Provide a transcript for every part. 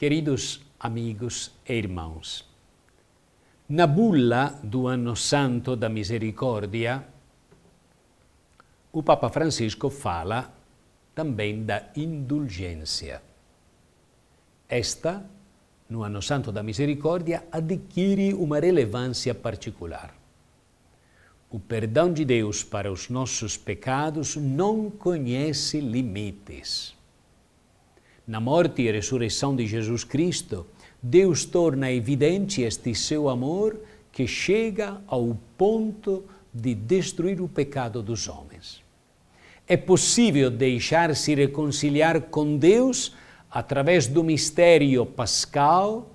Queridos amigos e irmãos, na bula do Ano Santo da Misericórdia, o Papa Francisco fala também da indulgência. Esta, no Ano Santo da Misericórdia, adquire uma relevância particular. O perdão de Deus para os nossos pecados não conhece limites na morte e ressurreição de Jesus Cristo, Deus torna evidente este seu amor que chega ao ponto de destruir o pecado dos homens. É possível deixar-se reconciliar com Deus através do mistério pascal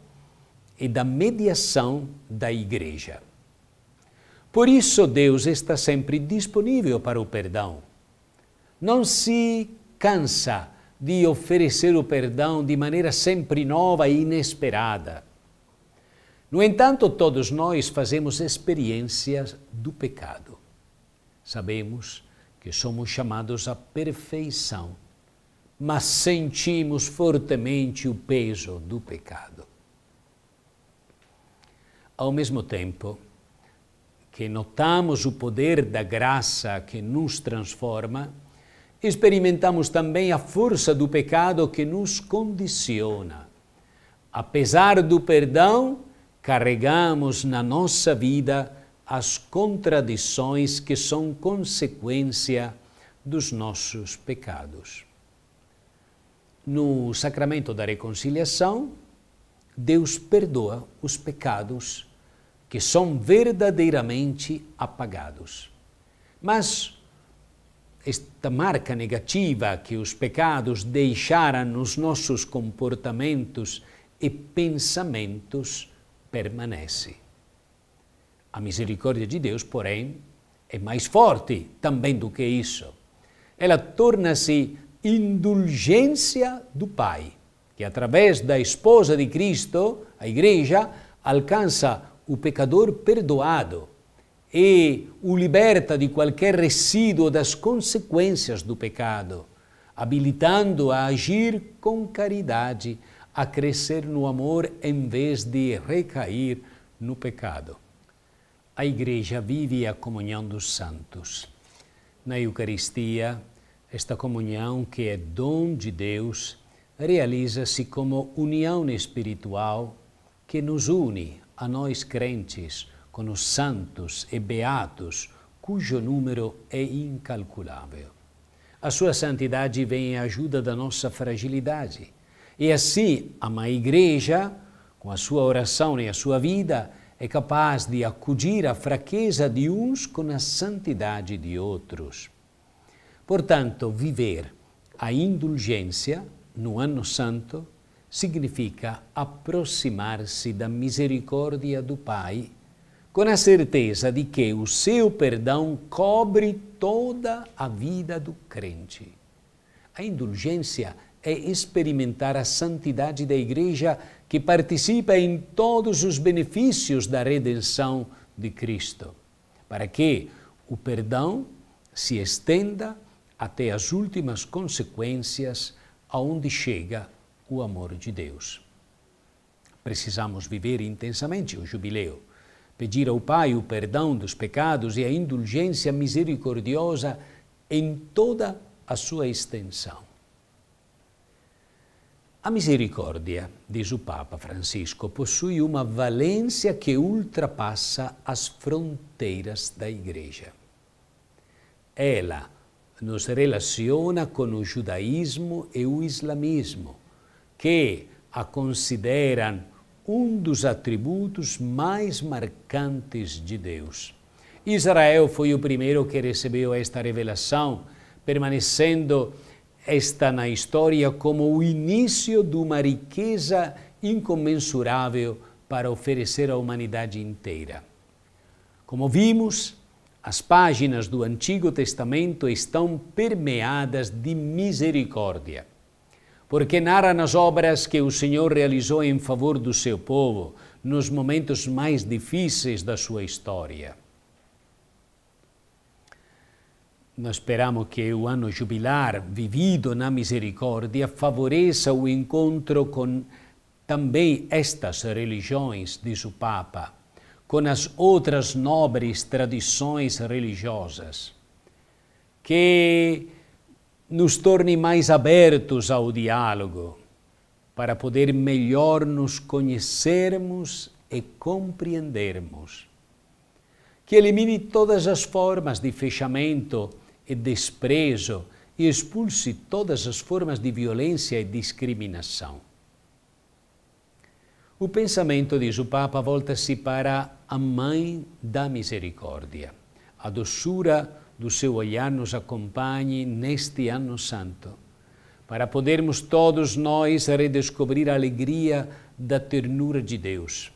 e da mediação da Igreja. Por isso, Deus está sempre disponível para o perdão. Não se cansa de oferecer o perdão de maneira sempre nova e inesperada. No entanto, todos nós fazemos experiências do pecado. Sabemos que somos chamados à perfeição, mas sentimos fortemente o peso do pecado. Ao mesmo tempo que notamos o poder da graça que nos transforma, experimentamos também a força do pecado que nos condiciona. Apesar do perdão, carregamos na nossa vida as contradições que são consequência dos nossos pecados. No sacramento da reconciliação, Deus perdoa os pecados que são verdadeiramente apagados. Mas esta marca negativa que os pecados deixaram nos nossos comportamentos e pensamentos permanece. A misericórdia de Deus, porém, é mais forte também do que isso. Ela torna-se indulgência do Pai, que através da esposa de Cristo, a Igreja, alcança o pecador perdoado e o liberta de qualquer resíduo das consequências do pecado, habilitando a agir com caridade, a crescer no amor em vez de recair no pecado. A Igreja vive a comunhão dos santos. Na Eucaristia, esta comunhão, que é dom de Deus, realiza-se como união espiritual que nos une a nós crentes com os santos e beatos, cujo número é incalculável. A sua santidade vem em ajuda da nossa fragilidade. E assim, a má Igreja, com a sua oração e a sua vida, é capaz de acudir à fraqueza de uns com a santidade de outros. Portanto, viver a indulgência no Ano Santo significa aproximar-se da misericórdia do Pai com a certeza de que o seu perdão cobre toda a vida do crente. A indulgência é experimentar a santidade da Igreja que participa em todos os benefícios da redenção de Cristo, para que o perdão se estenda até as últimas consequências aonde chega o amor de Deus. Precisamos viver intensamente o jubileu pedir ao Pai o perdão dos pecados e a indulgência misericordiosa em toda a sua extensão. A misericórdia, diz o Papa Francisco, possui uma valência que ultrapassa as fronteiras da Igreja. Ela nos relaciona com o judaísmo e o islamismo, que a consideram um dos atributos mais marcantes de Deus. Israel foi o primeiro que recebeu esta revelação, permanecendo esta na história como o início de uma riqueza incomensurável para oferecer à humanidade inteira. Como vimos, as páginas do Antigo Testamento estão permeadas de misericórdia porque narra nas obras que o Senhor realizou em favor do seu povo nos momentos mais difíceis da sua história. Nós esperamos que o ano jubilar vivido na misericórdia favoreça o encontro com também estas religiões, diz o Papa, com as outras nobres tradições religiosas, que nos torne mais abertos ao diálogo, para poder melhor nos conhecermos e compreendermos. Que elimine todas as formas de fechamento e desprezo e expulse todas as formas de violência e discriminação. O pensamento, diz o Papa, volta-se para a Mãe da Misericórdia, a doçura do seu olhar nos acompanhe neste ano santo, para podermos todos nós redescobrir a alegria da ternura de Deus.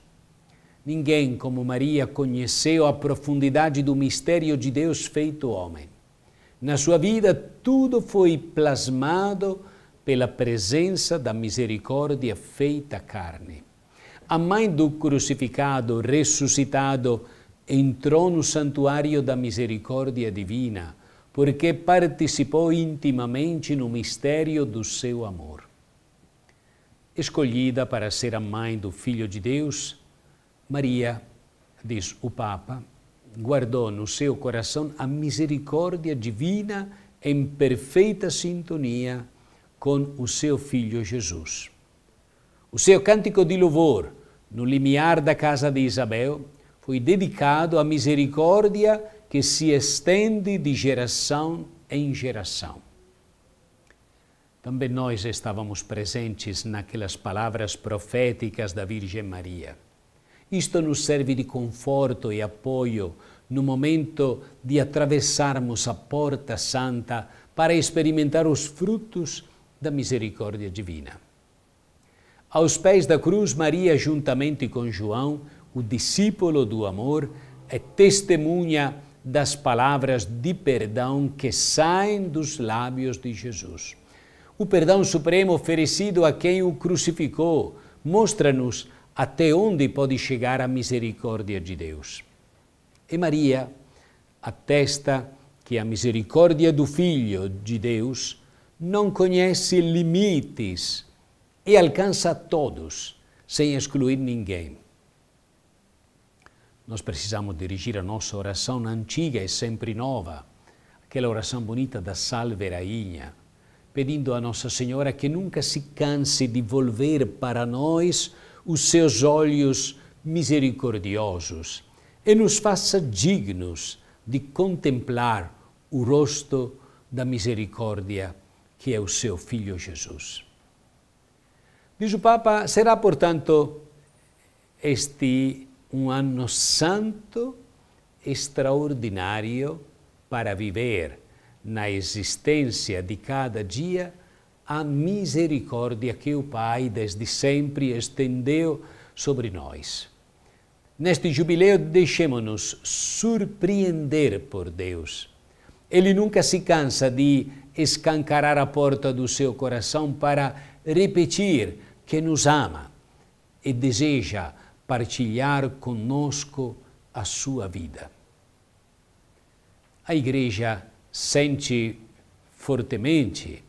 Ninguém como Maria conheceu a profundidade do mistério de Deus feito homem. Na sua vida, tudo foi plasmado pela presença da misericórdia feita carne. A mãe do crucificado, ressuscitado, entrou no santuário da misericórdia divina, porque participou intimamente no mistério do seu amor. Escolhida para ser a mãe do Filho de Deus, Maria, diz o Papa, guardou no seu coração a misericórdia divina em perfeita sintonia com o seu filho Jesus. O seu cântico de louvor, no limiar da casa de Isabel, foi dedicado à misericórdia que se estende de geração em geração. Também nós estávamos presentes naquelas palavras proféticas da Virgem Maria. Isto nos serve de conforto e apoio no momento de atravessarmos a Porta Santa para experimentar os frutos da misericórdia divina. Aos pés da cruz, Maria, juntamente com João, o discípulo do amor é testemunha das palavras de perdão que saem dos lábios de Jesus. O perdão supremo oferecido a quem o crucificou mostra-nos até onde pode chegar a misericórdia de Deus. E Maria atesta que a misericórdia do Filho de Deus não conhece limites e alcança todos, sem excluir ninguém. Nós precisamos dirigir a nossa oração antiga e sempre nova, aquela oração bonita da Salve Rainha, pedindo a Nossa Senhora que nunca se canse de volver para nós os seus olhos misericordiosos e nos faça dignos de contemplar o rosto da misericórdia que é o seu Filho Jesus. Diz o Papa, será, portanto, este um ano santo extraordinário para viver na existência de cada dia a misericórdia que o Pai desde sempre estendeu sobre nós. Neste jubileu, deixemos-nos surpreender por Deus. Ele nunca se cansa de escancarar a porta do seu coração para repetir que nos ama e deseja partilhar conosco a sua vida. A Igreja sente fortemente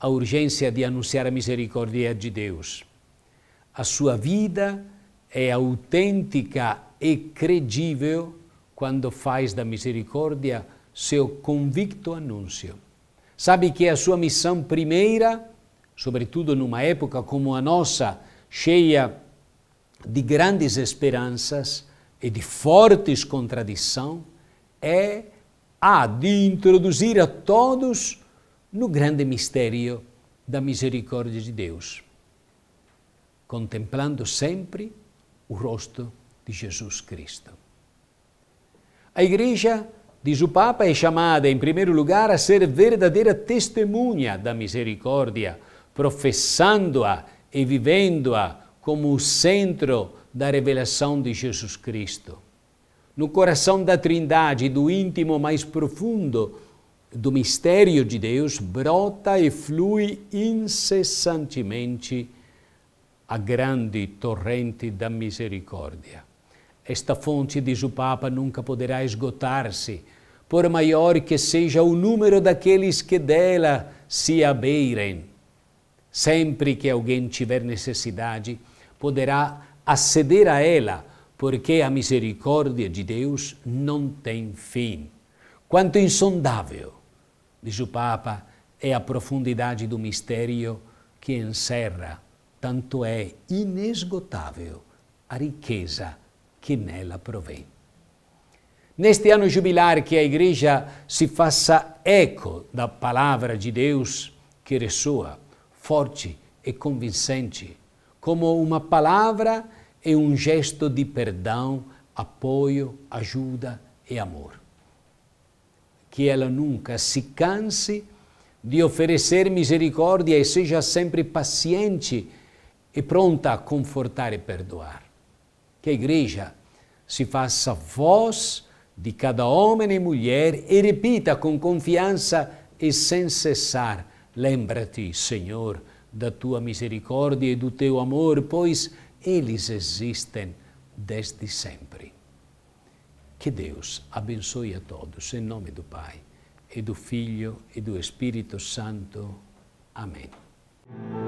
a urgência de anunciar a misericórdia de Deus. A sua vida é autêntica e credível quando faz da misericórdia seu convicto anúncio. Sabe que é a sua missão primeira, sobretudo numa época como a nossa, cheia de grandes esperanças e de fortes contradições é a de introduzir a todos no grande mistério da misericórdia de Deus, contemplando sempre o rosto de Jesus Cristo. A Igreja, diz o Papa, é chamada, em primeiro lugar, a ser verdadeira testemunha da misericórdia, professando-a e vivendo-a como o centro da revelação de Jesus Cristo. No coração da Trindade, do íntimo mais profundo do mistério de Deus, brota e flui incessantemente a grande torrente da misericórdia. Esta fonte, diz o Papa, nunca poderá esgotar-se, por maior que seja o número daqueles que dela se abeirem. Sempre que alguém tiver necessidade, poderá aceder a ela, porque a misericórdia de Deus não tem fim. Quanto insondável, diz o Papa, é a profundidade do mistério que encerra, tanto é inesgotável a riqueza que nela provém. Neste ano jubilar, que a Igreja se faça eco da palavra de Deus que ressoa, forte e convincente como uma palavra e um gesto de perdão, apoio, ajuda e amor. Que ela nunca se canse de oferecer misericórdia e seja sempre paciente e pronta a confortar e perdoar. Que a igreja se faça voz de cada homem e mulher e repita com confiança e sem cessar: Lembra-te, Senhor da tua misericórdia e do teu amor, pois eles existem desde sempre. Que Deus abençoe a todos, em nome do Pai, e do Filho e do Espírito Santo. Amém.